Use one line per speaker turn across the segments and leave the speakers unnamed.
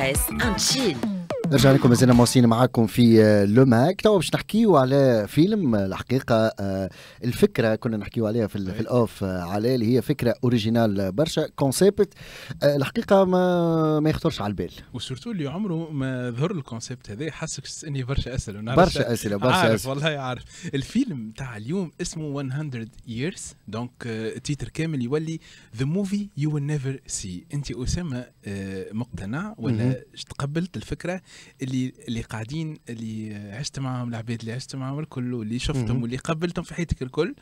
Express and
نرجع لكم مازلنا موصين معاكم في آه، لو ماك تو باش نحكيو على فيلم آه، الحقيقه آه، الفكره كنا نحكيو عليها في, في أيوة. الاوف على اللي هي فكره اوريجينال برشا كونسيبت الحقيقه
ما ما يخطرش على البال وسورتو اللي عمره ما ظهر الكونسيبت هذا حسك اني برشا اسئله برشا اسئله برشا عارف والله عارف الفيلم تاع اليوم اسمه 100 ييرز دونك تيتر كامل يولي ذا موفي يو ويل نيفر سي انت اسامه مقتنع ولا تقبلت الفكره اللي اللي قاعدين اللي عشت معاهم العباد اللي عشت معاهم الكل واللي شفتهم واللي قابلتهم في حياتك الكل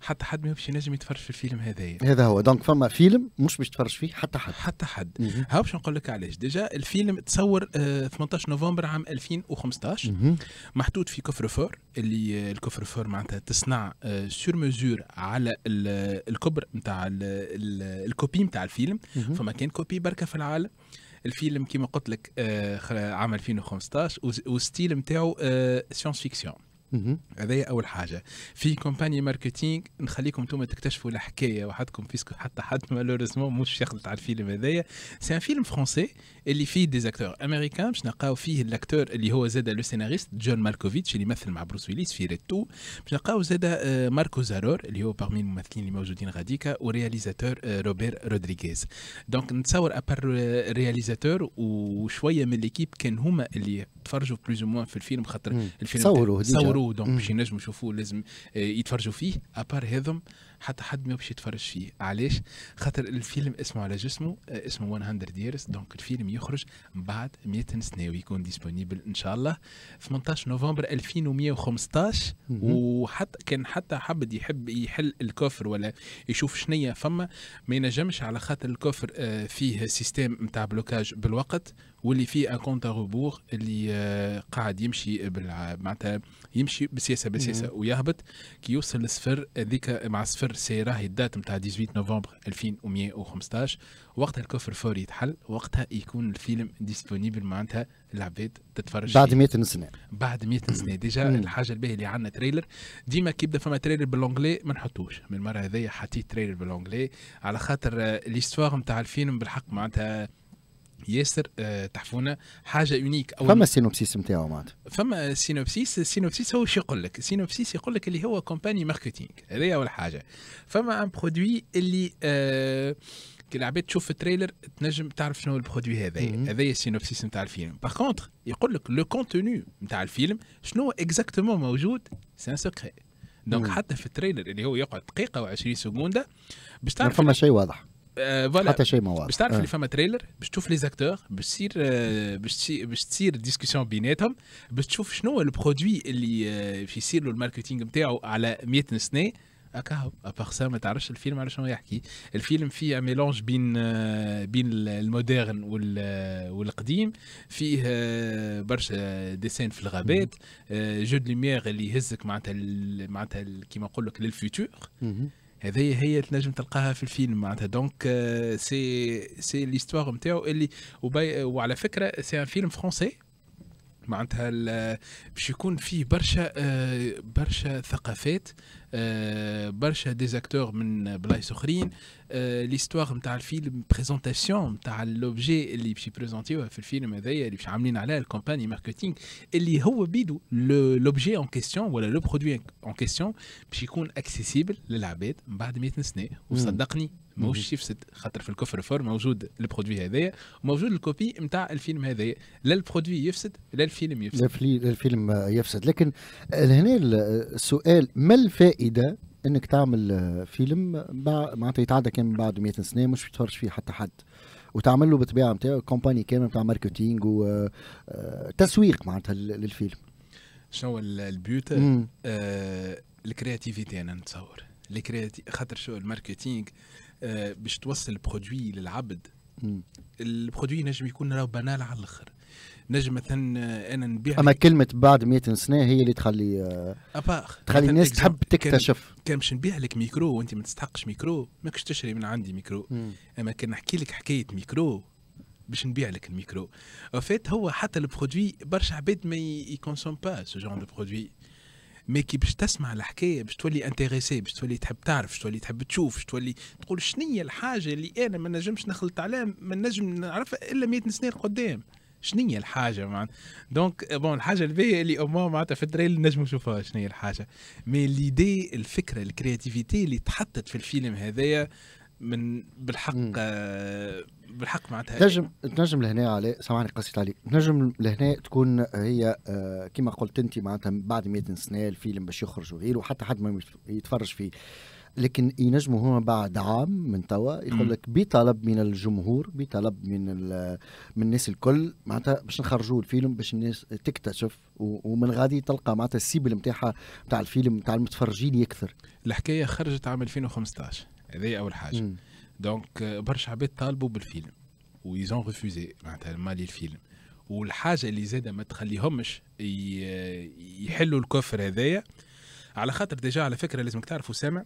حتى حد ما باش ينجم يتفرج في الفيلم هذايا
هذا هو دونك فما فيلم مش باش تفرج فيه حتى حد حتى حد
ها باش نقول لك علاش ديجا الفيلم تصور آه 18 نوفمبر عام 2015 مم. محطوط في كفر فور اللي الكفر فور معناتها تصنع آه سور مزور على الكبر نتاع الكوبي نتاع الفيلم مم. فما كان كوبي بركه في العالم الفيلم كيما قلت لك آه، عام 2015 والستيل نتاعو سيونس فيكسيون هذايا اول حاجه في كومباني ماركتينغ نخليكم انتم تكتشفوا الحكايه وحدكم بيسكو حتى حد مالوريزمون مش شيخ على الفيلم هذايا سي ان فيلم فرونسي اللي فيه ديزاكتور امريكان باش نلقاو فيه اللاكتور اللي هو زاد لو سيناريست جون مالكوفيتش اللي مثل مع بروس ويليس في ريتو باش نلقاو زاد ماركو زارور اللي هو بارمي الممثلين اللي موجودين غاديكا ورياليزاتور روبير رودريغيز دونك نتصور ابار رياليزاتور وشويه من ليكيب كان هما اللي يتفرجوا بلوز موان في الفيلم خاطر الفيلم صوروه صوروه دونك باش ينجموا يشوفوه لازم آه، يتفرجوا فيه ابار هذم حتى حد ما باش يتفرج فيه علاش خاطر الفيلم اسمه على جسمه آه، اسمه 100 years دونك الفيلم يخرج من بعد 100 سنه ويكون ديسبونيبل ان شاء الله 18 نوفمبر 2115 وحتى كان حتى حبد يحب يحل الكفر ولا يشوف شنية فما ما ينجمش على خاطر الكفر آه، فيه سيستم نتاع بلوكاج بالوقت واللي فيه اكونت روبور اللي آه، قاعد يمشي معناتها يمشي بسياسه بسياسه ويهبط كي يوصل للصفر هذيك مع صفر الكفر راهي الدات نتاع 18 نوفمبر 2115 وقتها الكفر فوري يتحل وقتها يكون الفيلم ديسبونيبل معناتها العباد تتفرج بعد 100 سنه بعد 100 سنه ديجا الحاجه الباهيه اللي عندنا تريلر ديما كي يبدا فما تريلر بالانجلي ما نحطوش من المره هذيا حطيت تريلر بالانجلي على خاطر آه، ليستوار نتاع الفيلم بالحق معناتها ياسر آه، تحفونا حاجه يونيك أو فما
السينوبسيس نتاعو معناتها
فما سينوبسيس السينوبسيس هو شو يقول لك السينوبسيس يقول لك اللي هو كومباني ماركتينغ هذه اول حاجه فما ان برودوي اللي آه كي العباد تشوف التريلر تنجم تعرف شنو البرودوي هذا هذا السينوبسيس نتاع الفيلم باغ كونتر يقول لك لو كونتوني نتاع الفيلم شنو اكزاكتومون موجود سي ان سكري دونك حتى في التريلر اللي هو يقعد دقيقه و20 سكونده باش تعرف فما شيء واضح فوالا حتى شيء ما واضح باش تعرف اللي آه. فما تريلر باش تشوف لي زاكتور آه، باش تصير باش تصير ديسكسيون بيناتهم باش تشوف شنو هو البرودوي اللي آه، في يصير له الماركتينغ نتاعو على 100 سنه هكا ابار سا ما تعرفش الفيلم على شنو يحكي الفيلم فيه ميلونج بين بين المودرن والقديم فيه برشا ديسين في الغابات جو دو لوميير اللي يهزك معناتها معناتها كيما نقول لك للفيتور هذه هي تنجم تلقاها في الفيلم معناتها دونك سي سي ليستوار نتاعو اللي وعلى فكره سي ان فيلم فرونسي معناتها باش يكون فيه برشا آه، برشا ثقافات آه، برشا ديزاكتور من بلايص اخرين ليستواغ آه، نتاع الفيلم بريزونتاسيون نتاع لوبجي اللي باش يبريزونتيوه في الفيلم هذايا اللي باش عاملين عليها الكومباني ماركتينغ اللي هو بيدو لوبجي اون كيستيون ولا لو برودوي اون كيستيون باش يكون اكسيسيبل للعباد من بعد 100 سنه وصدقني ماهوش شيف خاطر في الكفر فور موجود البرودوي هذايا وموجود الكوبي نتاع الفيلم هذايا لا البرودوي يفسد لا الفيلم يفسد
لا الفيلم يفسد لكن هنا السؤال ما الفائده انك تعمل فيلم معناتها يتعدى كان بعد 100 سنه مش يتفرج فيه حتى حد وتعمل له بالطبيعه نتاعو كومباني كامله نتاع ماركتينغ وتسويق آه، معناتها للفيلم
شنو البيوت آه الكرياتيفيتي انا نتصور الكرياتي خاطر شو الماركتينغ آه، باش توصل البرودوي للعبد البرودوي نجم يكون راهو بنال على الاخر نجم مثلا انا نبيع اما
كلمه بعد 100 سنه هي اللي تخلي آه، أباخ. تخلي الناس تحب تكتشف
كان باش نبيع لك ميكرو وانت ما تستحقش ميكرو ماكش تشري من عندي ميكرو مم. اما كان نحكي لك حكايه ميكرو باش نبيع لك الميكرو فات هو حتى البرودوي برشا عباد ما يكونسوم با سو جون دو برودوي مي كي باش تسمع الحكايه باش تولي انتيريسي باش تولي تحب تعرف باش تولي تحب تشوف باش تولي تقول شنية الحاجه اللي انا ما نجمش نخلط عليها ما نجم نعرفها الا 100 سنه لقدام شنو هي الحاجه معناتها دونك بون الحاجه الباهيه اللي اومو معناتها في التريل نجم نشوفوها شنو هي الحاجه مي ليدي الفكره الكرياتيفيتي اللي تحطت في الفيلم هذايا من بالحق بالحق معناتها تنجم
تنجم لهنا علي سامحني قصيت عليك تنجم لهنا تكون هي آه، كما قلت انت معناتها بعد 100 سنه الفيلم باش يخرج وغيره وحتى حد ما يتفرج فيه لكن ينجموا هما بعد عام من توا يقول لك بطلب من الجمهور بطلب من من الناس الكل معناتها باش نخرجوا الفيلم باش الناس تكتشف ومن غادي تلقى معناتها السيبل نتاعها نتاع الفيلم نتاع المتفرجين يكثر.
الحكايه خرجت عام 2015 هذه اول حاجه. مم. دونك برشا عباد طالبوا بالفيلم ويزون ريفوزي معناتها مالي الفيلم والحاجه اللي زاده ما تخليهمش يحلوا الكفر هذايا على خاطر ديجا على فكره لازمك تعرفوا سامع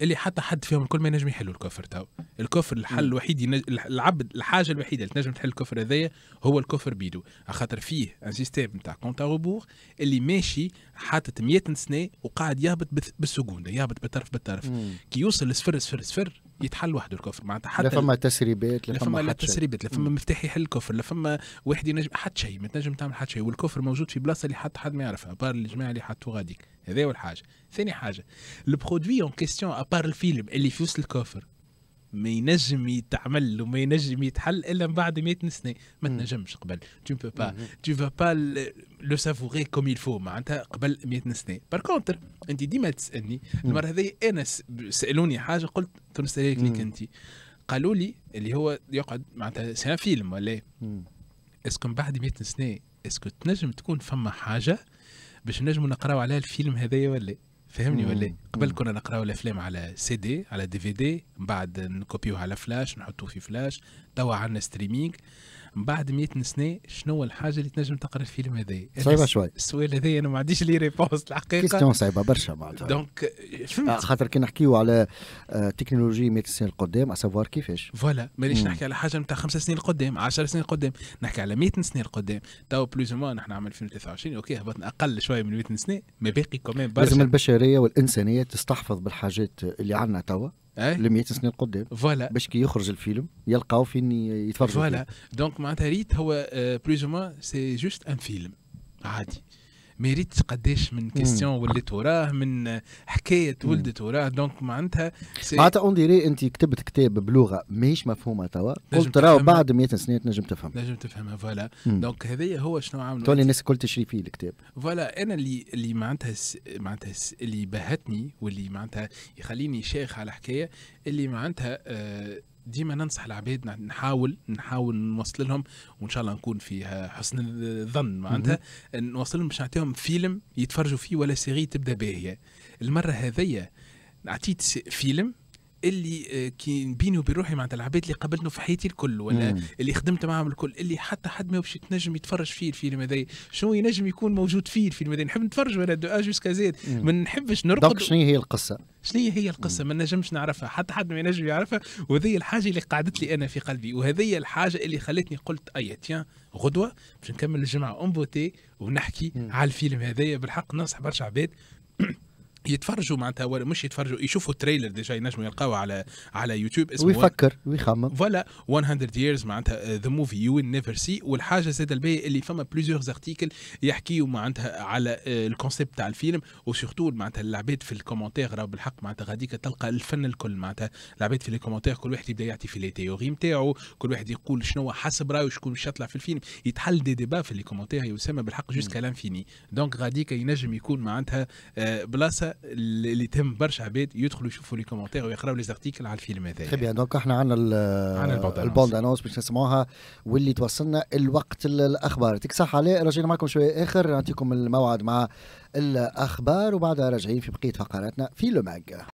اللي حتى حد فيهم الكل ما ينجم يحلوا الكفر تو الكفر الحل الوحيد ينج... العبد الحاجه الوحيده اللي تنجم تحل الكفر هذايا هو الكفر بيدو خاطر فيه ان سيستيم تاع كونتا روبور اللي ماشي حاطط 100 سنه وقاعد يهبط بالسكونده يهبط بالطرف بالطرف كي يوصل لصفر صفر صفر يتحل وحده الكفر معناتها حتى لا فما تسريبات لا فما لا تسريبات لا فما مفتاح يحل الكفر لا فما واحد ينجم حتى شيء ما تنجم تعمل حتى شيء والكفر موجود في بلاصه اللي حتى حد ما يعرفها بار الجماعه اللي حطوا غاديك هذا هو الحاجه ثاني حاجه البرودوي اون كيستيون ابار الفيلم اللي في وسط الكفر ما ينجم يتعمل وما ينجم يتحل الا من بعد 100 سنه ما تنجمش قبل تو با تو با لو pas كوم savourer comme معناتها قبل 100 سنه بار كونتر انت ديما تسالني المره هذه انا سالوني حاجه قلت تنسالك ليك انت قالوا لي اللي هو يقعد معناتها سي فيلم ولا اسكو من بعد 100 سنه اسكو تنجم تكون فما حاجه باش نجموا نقراو عليها الفيلم هذايا ولا فهمني ولا إيه؟ قبل كنا نقراو الافلام على سي دي على دي في دي من بعد نكوبيوها على فلاش نحطوه في فلاش توا عندنا ستريمينغ من بعد 100 سنه شنو الحاجه اللي تنجم تقرا الفيلم هذا؟ صعيبه شوي السؤال هذا انا ما عنديش لي ريبونس الحقيقه كيستيون صعيبه
برشا معناتها دونك آه، فهمت خاطر كي نحكيو على تكنولوجي 100 سنه القدام اسافوار كيفاش
فوالا مانيش نحكي على حاجه نتاع خمس سنين القدام 10 سنين القدام نحكي على 100 سنه القدام تو بلوز موا نحن عام 2023 اوكي هبطنا اقل شويه من 100 سنه ما باقي كمان برشا لازم
البشريه والانسانيه تستحفظ بالحاجات اللي عندنا توا إيه؟ ل 100 سنه قدام فوالا باش كي يخرج الفيلم يلقاو فين يتفرجوا فوالا
دونك معناتها ريت هو بلوز او سي جوست ان فيلم عادي ما قداش من كيستيون ولات وراه من حكايه ولدت وراه دونك معناتها معناتها
اون ديري انت كتبت كتاب بلغه ماهيش مفهومه توا قلت راه بعد 100 سنه تنجم تفهم
نجم تفهمها فوالا دونك هذايا هو شنو عملوا تولي الناس
الكل تشري فيه الكتاب
فوالا انا اللي اللي معناتها معناتها اللي بهتني واللي معناتها يخليني شيخ على حكايه اللي معناتها آه ديما ننصح العباد نحاول نحاول نوصل لهم وان شاء الله نكون في حسن الظن معناتها نوصل لهم باش نعطيهم فيلم يتفرجوا فيه ولا سيري تبدا باهيه المره هذيا عطيت فيلم اللي آه، كي بيني وبين روحي معناتها العباد اللي قابلتهم في حياتي الكل ولا مم. اللي خدمت معاهم الكل اللي حتى حد ما باش تنجم يتفرج فيه الفيلم هذا شنو ينجم يكون موجود فيه الفيلم هذا نحب نتفرج ولا دو اجوس كازيت ما نحبش نرقد شنو
هي القصه
شنو هي القصه ما نجمش نعرفها حتى حد ما ينجم يعرفها وهذه الحاجه اللي قعدت لي انا في قلبي وهذه الحاجه اللي خلتني قلت اي تيان غدوه باش نكمل الجمعه اون بوتي ونحكي مم. على الفيلم هذايا بالحق ننصح برشا عباد يتفرجوا معناتها ولا مش يتفرجوا يشوفوا تريلر ديجا ينجموا يلقاوه على على يوتيوب اسمه ويفكر ويخمم فوالا 100 years معناتها ذا موفي يو ويل نيفر سي والحاجه زاد الباهي اللي فما بليزيوغ ارتيكل يحكيوا معناتها على الكونسيبت uh, تاع الفيلم وسورتو معناتها العباد في الكومنتير راه بالحق معناتها غاديك تلقى الفن الكل معناتها العباد في الكومنتير كل واحد يبدا يعطي في لي تيوري نتاعو كل واحد يقول شنو حسب رايه شكون باش يطلع في الفيلم يتحل دي ديبا في الكومنتير يسمى بالحق جوسكا لانفيني دونك غاديك ينجم يكون معناتها uh, بلاصه اللي تهم برشا عباد يدخلوا يشوفوا لي كومنتير ويقراوا لي زارتيكل على الفيلم هذا تخي
بيان دونك احنا عندنا البوند انونس باش نسمعوها واللي توصلنا الوقت الاخبار يعطيك صح عليه رجعنا معكم شويه اخر نعطيكم الموعد مع الاخبار وبعدها راجعين في بقيه فقراتنا في لو ماج